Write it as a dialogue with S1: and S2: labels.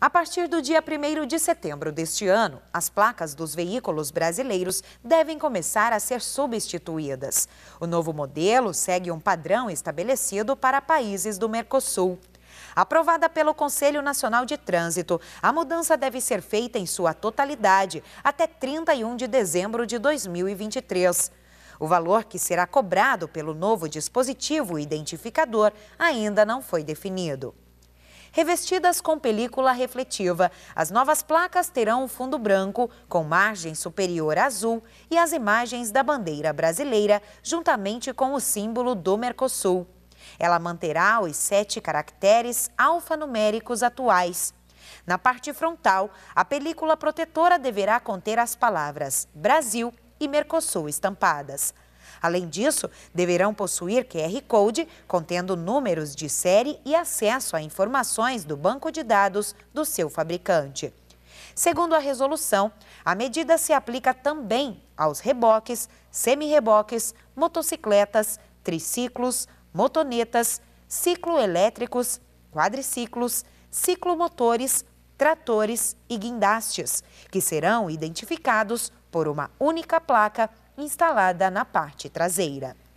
S1: A partir do dia 1 de setembro deste ano, as placas dos veículos brasileiros devem começar a ser substituídas. O novo modelo segue um padrão estabelecido para países do Mercosul. Aprovada pelo Conselho Nacional de Trânsito, a mudança deve ser feita em sua totalidade até 31 de dezembro de 2023. O valor que será cobrado pelo novo dispositivo identificador ainda não foi definido revestidas com película refletiva. As novas placas terão um fundo branco, com margem superior azul e as imagens da bandeira brasileira, juntamente com o símbolo do Mercosul. Ela manterá os sete caracteres alfanuméricos atuais. Na parte frontal, a película protetora deverá conter as palavras Brasil e Mercosul estampadas. Além disso, deverão possuir QR Code contendo números de série e acesso a informações do banco de dados do seu fabricante. Segundo a resolução, a medida se aplica também aos reboques, semi-reboques, motocicletas, triciclos, motonetas, cicloelétricos, quadriciclos, ciclomotores, tratores e guindastes, que serão identificados por uma única placa instalada na parte traseira.